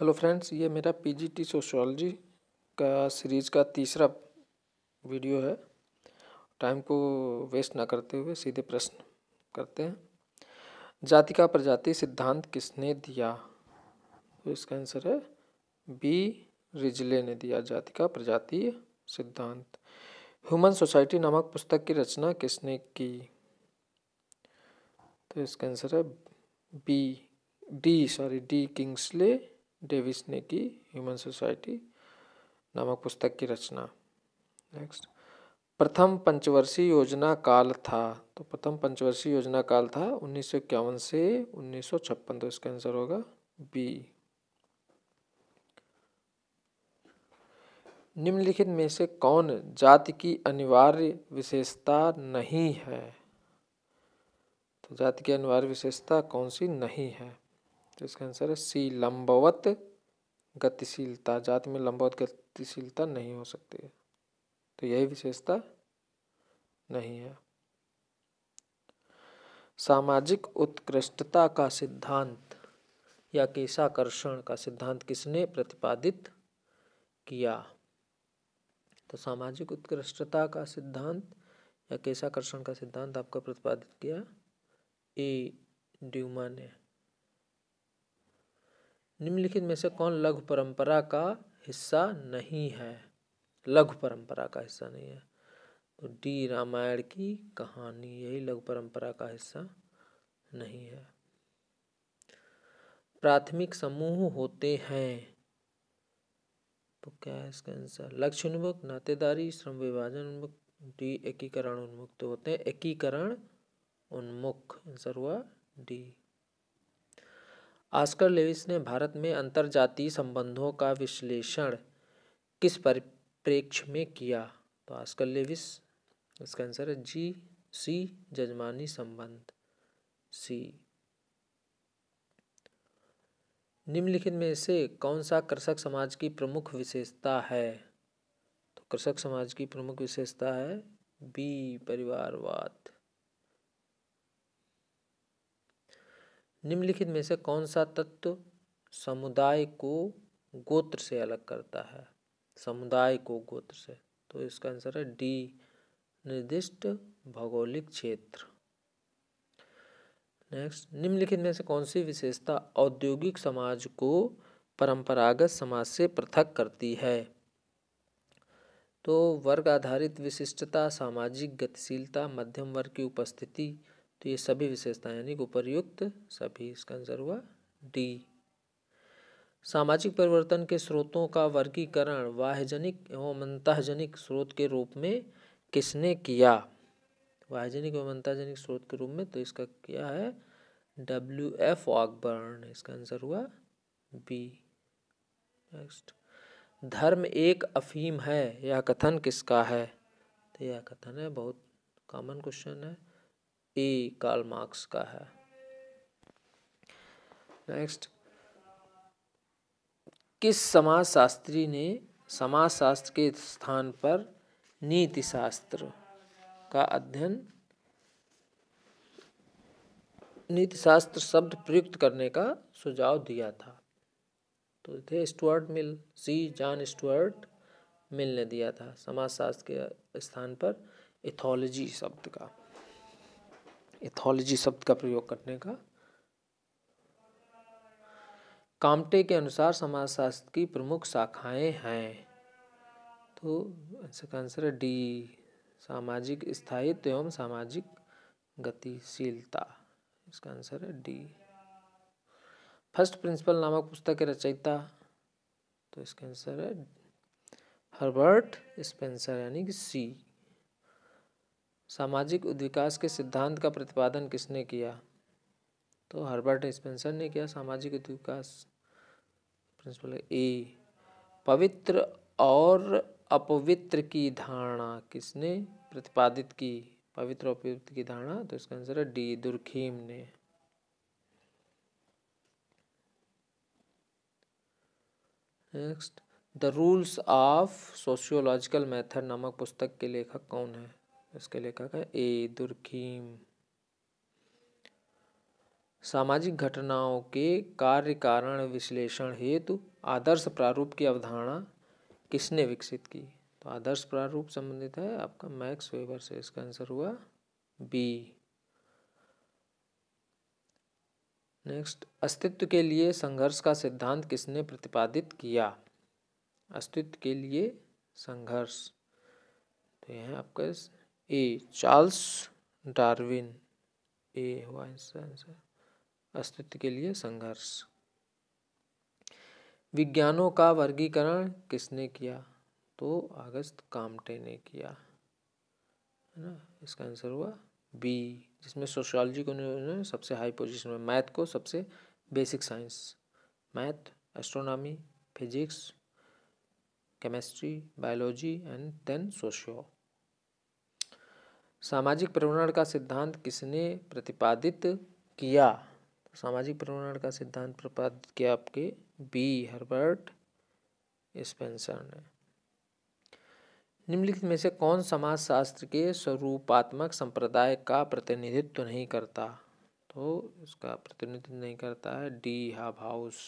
hello friends ये मेरा PGT sociology का सीरीज़ का तीसरा वीडियो है टाइम को वेस्ट ना करते हुए सीधे प्रश्न करते हैं जाति का प्रजाति सिद्धांत किसने दिया तो इसका आंसर है बी रिजले ने दिया जाति का प्रजातीय सिद्धांत ह्यूमन सोसाइटी नामक पुस्तक की रचना किसने की तो इसका आंसर है B D sorry D Kingsley Davis ने की ह्यूमन सोसाइटी नामक पुस्तक की रचना नेक्स्ट प्रथम पंचवर्षीय योजना काल था तो प्रथम पंचवर्षीय योजना काल था उन्नीस से उन्नीस तो इसका आंसर होगा बी निम्नलिखित में से कौन जाति की अनिवार्य विशेषता नहीं है तो जाति की अनिवार्य विशेषता कौन सी नहीं है तो इसका आंसर है सी लंबवत गतिशीलता जाति में लंबवत गतिशीलता नहीं हो सकती है तो यही विशेषता नहीं है सामाजिक उत्कृष्टता का सिद्धांत या केशाकर्षण का सिद्धांत किसने प्रतिपादित किया तो सामाजिक उत्कृष्टता का सिद्धांत या केशाकर्षण का सिद्धांत आपका प्रतिपादित किया ए ड्यूमा ने निम्नलिखित में से कौन लघु परंपरा का हिस्सा नहीं है लघु परंपरा का हिस्सा नहीं है तो डी रामायण की कहानी यही लघु परंपरा का हिस्सा नहीं है प्राथमिक समूह होते हैं तो क्या है इसका आंसर लक्ष्य उन्मुख नातेदारी श्रम विभाजन उन्मुख डी एकीकरण उन्मुख तो होते हैं एकीकरण उन्मुख आंसर हुआ डी ऑस्कर लेविस ने भारत में अंतरजातीय संबंधों का विश्लेषण किस परिप्रेक्ष्य में किया तो ऑस्कर लेविस इसका आंसर है जी सी जजमानी संबंध सी निम्नलिखित में से कौन सा कृषक समाज की प्रमुख विशेषता है तो कृषक समाज की प्रमुख विशेषता है बी परिवारवाद निम्नलिखित में से कौन सा तत्व समुदाय को गोत्र से अलग करता है समुदाय को गोत्र से तो इसका आंसर है डी निर्दिष्ट भौगोलिक क्षेत्र नेक्स्ट निम्नलिखित में से कौन सी विशेषता औद्योगिक समाज को परंपरागत समाज से पृथक करती है तो वर्ग आधारित विशिष्टता सामाजिक गतिशीलता मध्यम वर्ग की उपस्थिति तो ये सभी विशेषताएं यानी उपरयुक्त सभी इसका आंसर हुआ डी सामाजिक परिवर्तन के स्रोतों का वर्गीकरण वाहजनिक एवं मंताजनिक स्रोत के रूप में किसने किया वाहजनिक एवं मंताजनिक स्रोत के रूप में तो इसका क्या है डब्ल्यू एफ ऑकबर्न इसका आंसर हुआ बी नेक्स्ट धर्म एक अफीम है यह कथन किसका है तो यह कथन है बहुत कॉमन क्वेश्चन है ए कार्ल मार्क्स का है नेक्स्ट किस समाजशास्त्री ने समाजशास्त्र के स्थान पर नीति शास्त्र का अध्ययन नीति शास्त्र शब्द प्रयुक्त करने का सुझाव दिया था तो थे Stuart Mill C John Stuart Mill ने दिया था समाजशास्त्र के स्थान पर इथोलॉजी शब्द का एथोलॉजी शब्द का प्रयोग करने का कामटे के अनुसार समाजशास्त्र की प्रमुख शाखाएं हैं तो इसका आंसर है डी सामाजिक स्थायित्व एवं सामाजिक गतिशीलता इसका आंसर है डी फर्स्ट प्रिंसिपल नामक पुस्तक के रचयिता तो इसका आंसर है हर्बर्ट स्पेंसर यानी कि सी सामाजिक उद्विकास के सिद्धांत का प्रतिपादन किसने किया तो हर्बर्ट स्पेंसर ने किया सामाजिक उद्विकास प्रिंसिपल ए पवित्र और अपवित्र की धारणा किसने प्रतिपादित की पवित्र अपवित्र की धारणा तो इसका आंसर है डी दुर्खीम ने next the rules of sociological method नामक पुस्तक के लेखक कौन है इसके लेखक है ए दुर्खीम सामाजिक घटनाओं के कार्य कारण विश्लेषण हेतु आदर्श प्रारूप की अवधारणा किसने विकसित की तो आदर्श प्रारूप संबंधित है आपका मैक्स वेबर से इसका आंसर हुआ बी नेक्स्ट अस्तित्व के लिए संघर्ष का सिद्धांत किसने प्रतिपादित किया अस्तित्व के लिए संघर्ष तो यह आपका ए चार्ल्स डार्विन ए हुआ आंसर अस्तित्व के लिए संघर्ष विज्ञानों का वर्गीकरण किसने किया तो अगस्त कामटे ने किया है ना इसका आंसर हुआ बी जिसमें सोशोलॉजी को उन्होंने सबसे हाई पोजीशन में मैथ को सबसे basic science math astronomy physics chemistry biology and then socio सामाजिक प्रवरण का सिद्धांत किसने प्रतिपादित किया सामाजिक प्रवरण का सिद्धांत प्रतिपादित किया आपके बी हर्बर्ट स्पेंसर ने निम्नलिखित में से कौन समाजशास्त्र के स्वरूपात्मक संप्रदाय का प्रतिनिधित्व नहीं करता तो इसका प्रतिनिधित्व नहीं करता है डी हाब हाउस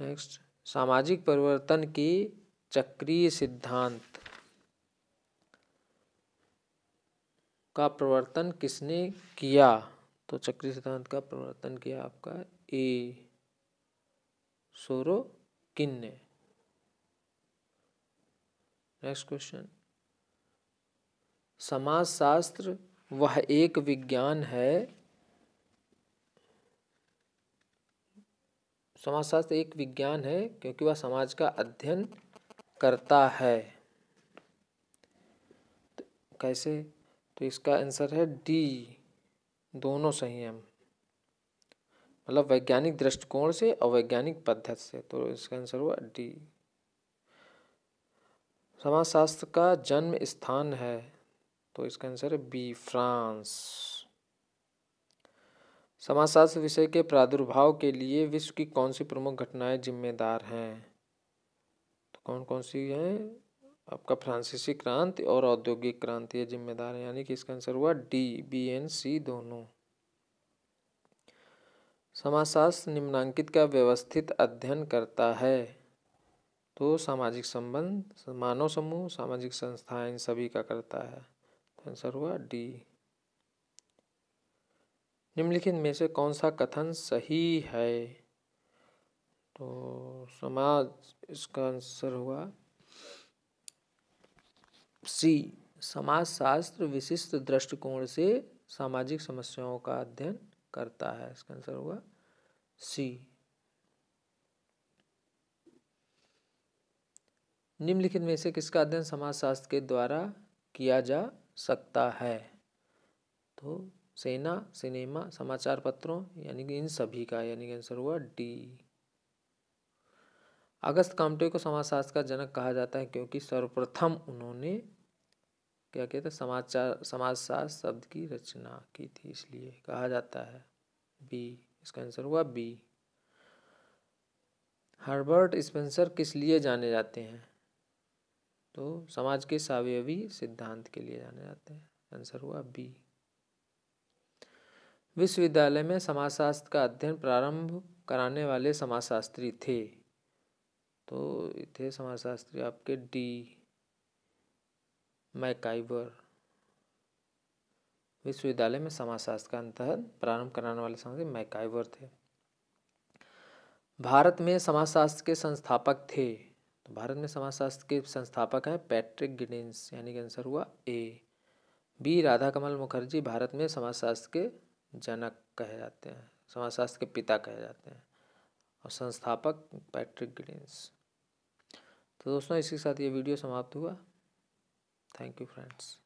नेक्स्ट सामाजिक परिवर्तन की चक्रीय सिद्धांत का प्रवर्तन किसने किया तो चक्रीय सिद्धांत का प्रवर्तन किया आपका ए किन ने नेक्स्ट क्वेश्चन समाजशास्त्र वह एक विज्ञान है समाजशास्त्र एक विज्ञान है क्योंकि वह समाज का अध्ययन करता है तो कैसे तो इसका आंसर है डी दोनों सही हैं मतलब वैज्ञानिक दृष्टिकोण से और वैज्ञानिक पद्धति से तो इसका आंसर हुआ डी समाजशास्त्र का जन्म स्थान है तो इसका आंसर है बी फ्रांस समाजशास्त्र विषय के प्रादुर्भाव के लिए विश्व की कौन सी प्रमुख घटनाएं जिम्मेदार हैं तो कौन कौन सी हैं आपका फ्रांसीसी क्रांति और औद्योगिक क्रांति है जिम्मेदार है यानी कि इसका आंसर हुआ डी बी एन सी दोनों समाजशास्त्र निम्नांकित का व्यवस्थित अध्ययन करता है तो सामाजिक संबंध मानव समूह सामाजिक संस्थाएं इन सभी का करता है तो आंसर हुआ डी निम्नलिखित में से कौन सा कथन सही है तो समाज इसका आंसर हुआ सी समाजशास्त्र विशिष्ट दृष्टिकोण से सामाजिक समस्याओं का अध्ययन करता है इसका आंसर होगा सी निम्नलिखित में से किसका अध्ययन समाजशास्त्र के द्वारा किया जा सकता है तो सेना सिनेमा समाचार पत्रों यानी कि इन सभी का यानी कि आंसर हुआ डी अगस्त कामटे को समाजशास्त्र का जनक कहा जाता है क्योंकि सर्वप्रथम उन्होंने क्या कहते हैं समाचार समाजशास्त्र शब्द की रचना की थी इसलिए कहा जाता है बी इसका आंसर हुआ बी हर्बर्ट स्पेंसर किस लिए जाने जाते हैं तो समाज के सावयवी सिद्धांत के लिए जाने जाते हैं आंसर हुआ बी विश्वविद्यालय में समाजशास्त्र का अध्ययन प्रारंभ कराने वाले समाजशास्त्री थे तो थे समाजशास्त्री आपके डी मैकाइबर विश्वविद्यालय में समाजशास्त्र का अंतर्गत प्रारंभ कराने वाले समाज मैकाइबर थे भारत में समाजशास्त्र के संस्थापक थे तो भारत में समाजशास्त्र के संस्थापक हैं पैट्रिक गिडेंस यानी कि आंसर हुआ ए बी राधा कमल मुखर्जी भारत में समाजशास्त्र के जनक कहे जाते हैं समाजशास्त्र के पिता कहे जाते हैं और संस्थापक पैट्रिक ग्रीन्स तो दोस्तों इसके साथ ये वीडियो समाप्त हुआ थैंक यू फ्रेंड्स